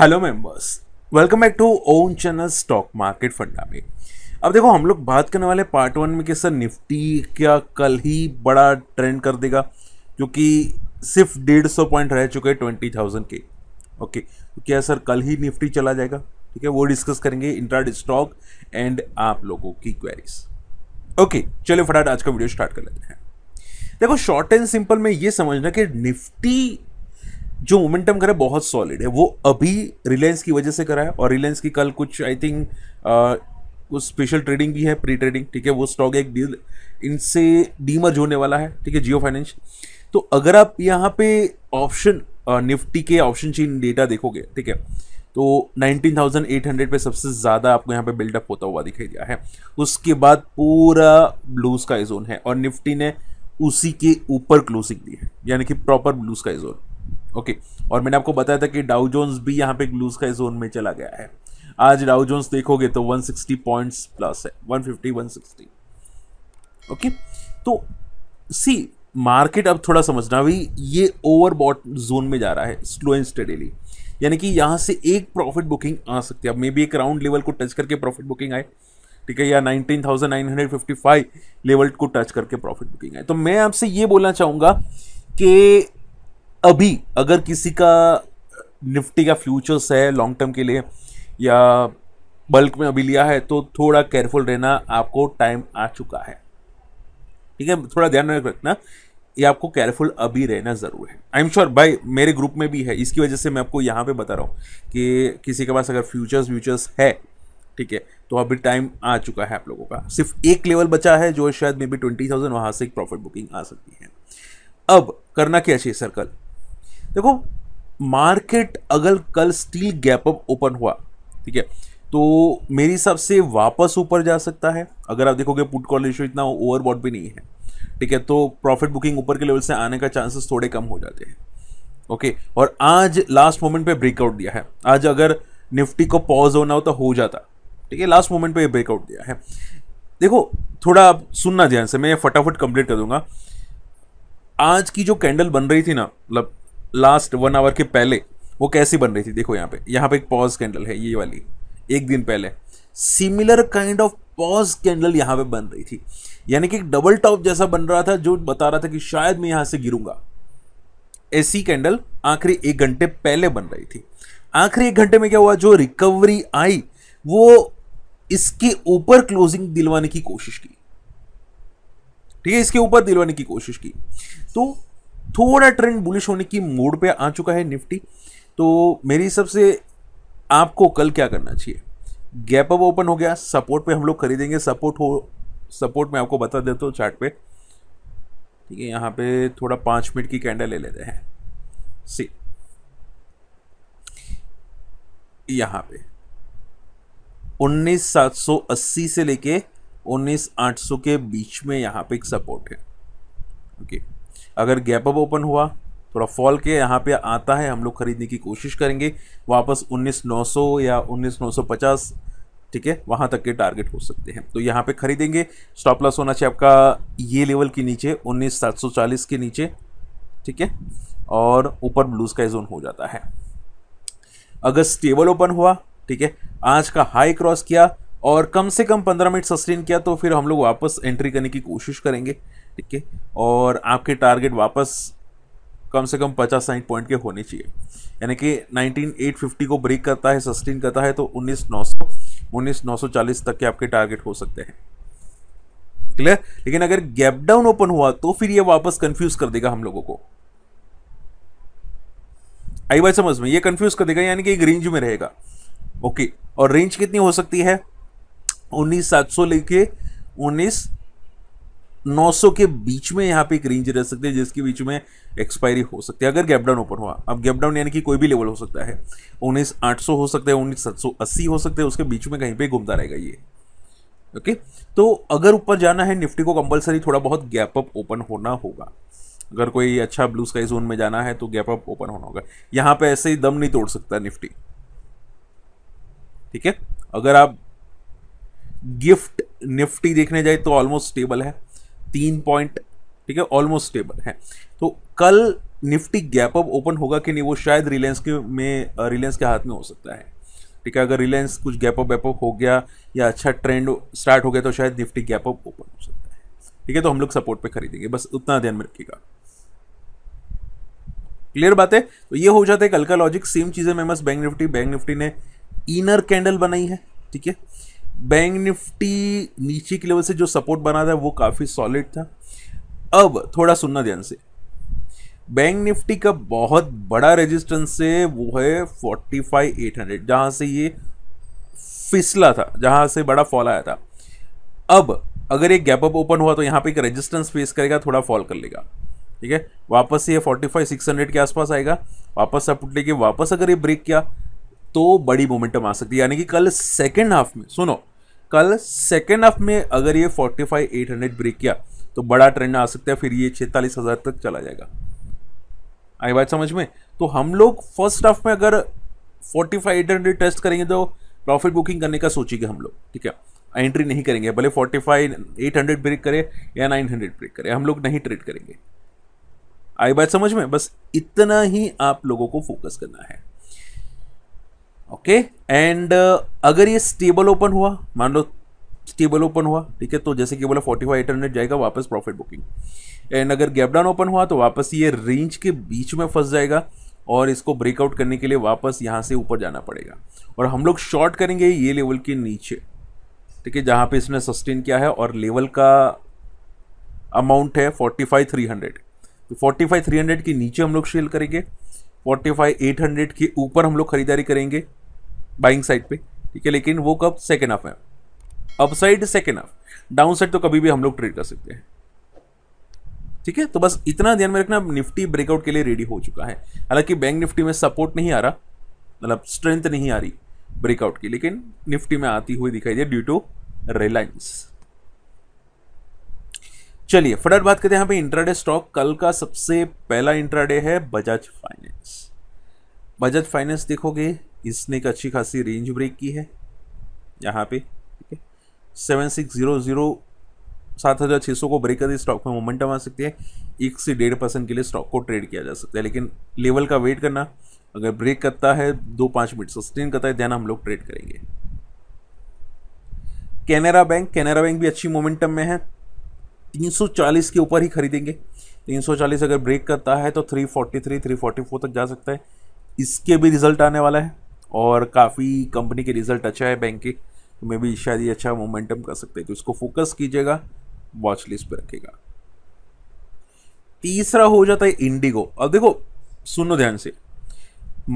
Hello members welcome back to own channel stock market फंडा में अब देखो हम लोग बात करने वाले पार्ट वन में कि सर निफ्टी क्या कल ही बड़ा ट्रेंड कर देगा क्योंकि सिर्फ डेढ़ सौ पॉइंट रह चुके हैं ट्वेंटी थाउजेंड के ओके तो क्या सर कल ही निफ्टी चला जाएगा ठीक है वो डिस्कस करेंगे इंट्राड स्टॉक एंड आप लोगों की क्वेरीज ओके चलिए फटाफट आज का वीडियो स्टार्ट कर लेते हैं देखो शॉर्ट एंड सिंपल में ये समझना कि निफ्टी जो मोमेंटम करा बहुत सॉलिड है वो अभी रिलायंस की वजह से करा है और रिलायंस की कल कुछ आई थिंक कुछ स्पेशल ट्रेडिंग भी है प्री ट्रेडिंग ठीक है वो स्टॉक एक डील इनसे डीमर्ज होने वाला है ठीक है जियो फाइनेंस तो अगर आप यहाँ पे ऑप्शन निफ्टी के ऑप्शन चीन डेटा देखोगे ठीक है तो 19,800 पे सबसे ज़्यादा आपको यहाँ पे बिल्डअप होता हुआ दिखाई दिया है उसके बाद पूरा ब्लू स्काई जोन है और निफ्टी ने उसी के ऊपर क्लोजिंग दी है यानी कि proper blue sky zone okay और मैंने आपको बताया था कि डाउ जोन्स भी यहाँ पे लूज का जोन में चला गया है आज डाउ जोन्स देखोगे तो 160 पॉइंट्स प्लस है 150 160 ओके तो सी मार्केट अब थोड़ा समझना भी ये ओवरबॉट जोन में जा रहा है स्लो एंड स्टडीली यानी कि यहाँ से एक प्रॉफिट बुकिंग आ सकती है अब मे बी एक राउंड लेवल को टच करके प्रॉफिट बुकिंग आए ठीक है या 19,955 लेवल को टच करके प्रॉफिट बुकिंग आए तो मैं आपसे ये बोलना चाहूँगा कि अभी अगर किसी का निफ्टी का फ्यूचर्स है लॉन्ग टर्म के लिए या बल्क में अभी लिया है तो थोड़ा केयरफुल रहना आपको टाइम आ चुका है ठीक है थोड़ा ध्यान रखना ये आपको केयरफुल अभी रहना ज़रूर है आई एम श्योर भाई मेरे ग्रुप में भी है इसकी वजह से मैं आपको यहाँ पे बता रहा हूँ कि किसी के पास अगर फ्यूचर्स व्यूचर्स है ठीक है तो अभी टाइम आ चुका है आप लोगों का सिर्फ एक लेवल बचा है जो शायद मे बी ट्वेंटी थाउजेंड वहाँ से एक प्रॉफिट बुकिंग आ सकती है अब करना क्या चाहिए सर्कल देखो मार्केट अगर कल स्टील गैप अप ओपन हुआ ठीक है तो मेरे हिसाब से वापस ऊपर जा सकता है अगर आप देखोगे पुट कॉल रेशियो इतना ओवरबॉट भी नहीं है ठीक है तो प्रॉफिट बुकिंग ऊपर के लेवल से आने का चांसेस थोड़े कम हो जाते हैं ओके और आज लास्ट मोमेंट पे ब्रेकआउट दिया है आज अगर निफ्टी को पॉज होना हो तो हो जाता ठीक है लास्ट मोमेंट पे ब्रेकआउट दिया है देखो थोड़ा आप सुनना ध्यान से मैं फटाफट कंप्लीट कर दूंगा आज की जो कैंडल बन रही थी ना मतलब लास्ट वन आवर के पहले वो कैसी बन रही थी देखो यहाँ पे यहाँ पे एक पॉज कैंडल है ये वाली एक दिन पहले similar kind of pause candle यहाँ पे बन रही थी यानी कि एक डबल टॉप जैसा बन रहा था जो बता रहा था कि शायद मैं यहाँ से गिरूंगा ऐसी कैंडल आखिरी एक घंटे पहले बन रही थी आखिरी एक घंटे में क्या हुआ जो रिकवरी आई वो इसके ऊपर क्लोजिंग दिलवाने की कोशिश की ठीक है इसके ऊपर दिलवाने की कोशिश की तो थोड़ा ट्रेंड बुलिश होने की मोड पे आ चुका है निफ्टी तो मेरे हिसाब से आपको कल क्या करना चाहिए गैप अप ओपन हो गया सपोर्ट पे हम लोग खरीदेंगे सपोर्ट हो सपोर्ट में आपको बता देता हूँ चार्ट पे ठीक है यहाँ पे थोड़ा पाँच मिनट की कैंडल ले लेते हैं सी यहाँ पे 19780 से लेके 19800 के बीच में यहाँ पे एक सपोर्ट है ओके okay. अगर गैप अप ओपन हुआ थोड़ा फॉल के यहाँ पे आता है हम लोग ख़रीदने की कोशिश करेंगे वापस 19900 या 19950 ठीक है वहाँ तक के टारगेट हो सकते हैं तो यहाँ पे खरीदेंगे स्टॉप लॉस होना चाहिए आपका ये लेवल के नीचे 19740 के नीचे ठीक है और ऊपर ब्लू स्काई जोन हो जाता है अगर स्टेबल ओपन हुआ ठीक है आज का हाई क्रॉस किया और कम से कम पंद्रह मिनट सस्टेन किया तो फिर हम लोग वापस एंट्री करने की कोशिश करेंगे ठीक है और आपके टारगेट वापस कम से कम पचास साइट पॉइंट के होने चाहिए यानी कि 19850 को ब्रेक करता है सस्टेन करता है तो उन्नीस नौ सौ उन्नीस नौ सौ चालीस तक के आपके टारगेट हो सकते हैं क्लियर लेकिन अगर गैप डाउन ओपन हुआ तो फिर ये वापस कंफ्यूज कर देगा हम लोगों को आई बात समझ में ये कंफ्यूज कर देगा यानी कि एक रेंज में रहेगा ओके और रेंज कितनी हो सकती है उन्नीस सात सौ लेके उन्नीस 900 के बीच में यहाँ पे एक रेंज रह सकती है जिसके बीच में एक्सपायरी हो सकती है अगर गैप डाउन ओपन हुआ अब गैप डाउन यानी कि कोई भी लेवल हो सकता है उन्नीस आठ सौ हो सकता है उन्नीस सात सौ अस्सी हो सकते हैं उसके बीच में कहीं पे घूमता रहेगा ये ओके तो अगर ऊपर जाना है निफ्टी को कंपलसरी थोड़ा बहुत गैप अप ओपन होना होगा अगर कोई अच्छा ब्लू स्काई जोन में जाना है तो गैप अप ओपन होना होगा यहाँ पे ऐसे ही दम नहीं तोड़ सकता निफ्टी ठीक है अगर आप गिफ्ट निफ्टी देखने जाए तो ऑलमोस्ट स्टेबल है तीन पॉइंट ठीक है ऑलमोस्ट स्टेबल है तो कल निफ्टी गैप अप ओपन होगा कि नहीं वो शायद रिलायंस के में रिलायंस के हाथ में हो सकता है ठीक है अगर रिलायंस कुछ गैप अप वैप अप हो गया या अच्छा ट्रेंड स्टार्ट हो गया तो शायद निफ्टी गैप अप ओपन हो सकता है ठीक है तो हम लोग सपोर्ट पे खरीदेंगे बस उतना ध्यान में रखिएगा क्लियर बात है तो ये हो जाता है कल का लॉजिक सेम चीज़ें मेरे पास बैंक निफ्टी बैंक निफ्टी ने इनर कैंडल बनाई है ठीक है बैंक निफ्टी नीचे के लेवल से जो सपोर्ट बना था वो काफ़ी सॉलिड था अब थोड़ा सुनना ध्यान से बैंक निफ्टी का बहुत बड़ा रेजिस्टेंस है वो है फोर्टी फाइव एट हंड्रेड जहाँ से ये फिसला था जहाँ से बड़ा फॉल आया था अब अगर एक गैप अप ओपन हुआ तो यहाँ पे एक रेजिस्टेंस फेस करेगा थोड़ा फॉल कर लेगा ठीक है वापस ये फोर्टी फाइव सिक्स हंड्रेड के आसपास आएगा वापस सपोर्ट लेके वापस अगर ये ब्रेक किया तो बड़ी मोमेंटम आ सकती है यानी कि कल सेकेंड हाफ में सुनो कल सेकेंड हाफ में अगर ये 45,800 ब्रेक किया तो बड़ा ट्रेंड आ सकता है फिर ये छैतालीस हज़ार तक चला जाएगा आई बात समझ में तो हम लोग फर्स्ट हाफ में अगर 45,800 टेस्ट करेंगे तो प्रॉफिट बुकिंग करने का सोचेंगे हम लोग ठीक है एंट्री नहीं करेंगे भले हंड्रेड ब्रेक करे या 900 ब्रेक करे हम लोग नहीं ट्रेड करेंगे आई बात समझ में बस इतना ही आप लोगों को फोकस करना है ओके एंड uh, अगर ये स्टेबल ओपन हुआ मान लो स्टेबल ओपन हुआ ठीक है तो जैसे कि बोला फोर्टी फाइव एट हंड्रेड जाएगा वापस प्रॉफिट बुकिंग एंड अगर गैपडाउन ओपन हुआ तो वापस ये रेंज के बीच में फंस जाएगा और इसको ब्रेकआउट करने के लिए वापस यहाँ से ऊपर जाना पड़ेगा और हम लोग शॉर्ट करेंगे ये लेवल के नीचे ठीक है जहाँ पे इसने सस्टेन किया है और लेवल का अमाउंट है फोर्टी फाइव थ्री हंड्रेड तो फोर्टी फाइव थ्री हंड्रेड के नीचे हम लोग सेल करेंगे फोर्टी फाइव एट हंड्रेड के ऊपर हम लोग खरीदारी करेंगे बाइंग साइड पे ठीक है लेकिन वो कब सेकेंड हाफ में upside second half downside तो कभी भी हम लोग ट्रेड कर सकते हैं ठीक है तो बस इतना ध्यान में रखना निफ्टी ब्रेकआउट के लिए रेडी हो चुका है हालांकि बैंक निफ्टी में सपोर्ट नहीं आ रहा मतलब स्ट्रेंथ नहीं आ रही ब्रेकआउट की लेकिन निफ्टी में आती हुई दिखाई दे ड्यू टू रिलायंस चलिए फटाफट बात करते हैं यहां पे इंट्राडे स्टॉक कल का सबसे पहला इंट्राडे है बजाज फाइनेंस बजाज फाइनेंस देखोगे इसने एक अच्छी खासी रेंज ब्रेक की है यहाँ पे ठीक है सेवन सिक्स जीरो जीरो सात हज़ार छः सौ को ब्रेक करके स्टॉक में मोमेंटम आ सकती है एक से डेढ़ परसेंट के लिए स्टॉक को ट्रेड किया जा सकता है लेकिन लेवल का वेट करना अगर ब्रेक करता है दो पाँच मिनट सस्टेन करता है देन हम लोग ट्रेड करेंगे कैनरा बैंक कैनरा बैंक भी अच्छी मोमेंटम में है 340 के ऊपर ही खरीदेंगे 340 अगर ब्रेक करता है तो 343 344 तक जा सकता है इसके भी रिजल्ट आने वाला है और काफ़ी कंपनी के रिजल्ट अच्छा है बैंक के तो मे भी शायद ये अच्छा मोमेंटम कर सकते हैं तो इसको फोकस कीजिएगा वॉच लिस्ट पर रखेगा तीसरा हो जाता है इंडिगो अब देखो सुनो ध्यान से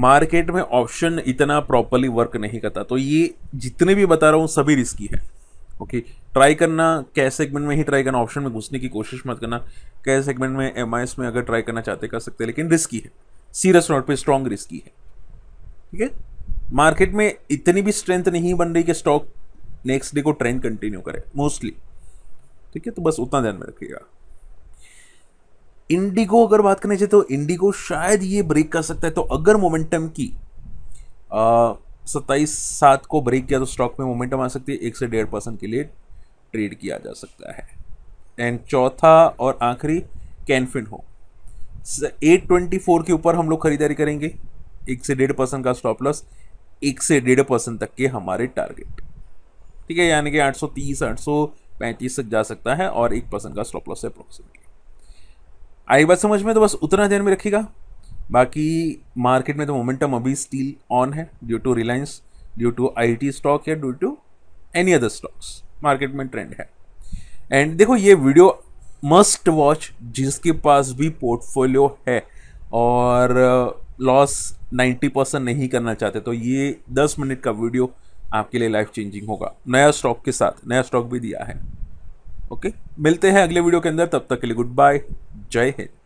मार्केट में ऑप्शन इतना प्रॉपरली वर्क नहीं करता तो ये जितने भी बता रहा हूँ सभी रिस्की है ओके ट्राई करना कैश सेगमेंट में ही ट्राई करना ऑप्शन में घुसने की कोशिश मत करना कैश सेगमेंट में एम में अगर ट्राई करना चाहते कर सकते हैं लेकिन रिस्की है सीरियस नोट पे स्ट्रॉन्ग रिस्की है ठीक है मार्केट में इतनी भी स्ट्रेंथ नहीं बन रही कि स्टॉक नेक्स्ट डे को ट्रेंड कंटिन्यू करे मोस्टली ठीक है तो बस उतना ध्यान में रखिएगा इंडिगो अगर बात करनी चाहिए तो इंडिगो शायद ये ब्रेक कर सकता है तो अगर मोमेंटम की सत्ताईस सात को ब्रेक किया तो स्टॉक में मोमेंटम आ सकती है एक से डेढ़ परसेंट के लिए ट्रेड किया जा सकता है एंड चौथा और आखिरी कैनफिन हो एट ट्वेंटी फोर के ऊपर हम लोग खरीदारी करेंगे एक से डेढ़ परसेंट का स्टॉप लॉस एक से डेढ़ परसेंट तक के हमारे टारगेट ठीक है यानी कि 830 835 तक जा सकता है और एक परसेंट का स्टॉप लॉस है अप्रोक्सीमेटली आई बात समझ में तो बस उतना ध्यान में रखिएगा बाकी मार्केट में तो मोमेंटम अभी स्टील ऑन है due to Reliance due to आई स्टॉक या due to any other stocks market में ट्रेंड है एंड देखो ये वीडियो मस्ट वॉच जिसके पास भी पोर्टफोलियो है और लॉस uh, नाइन्टी परसेंट नहीं करना चाहते तो ये दस मिनट का वीडियो आपके लिए लाइफ चेंजिंग होगा नया स्टॉक के साथ नया स्टॉक भी दिया है ओके मिलते हैं अगले वीडियो के अंदर तब तक के लिए गुड बाय जय हिंद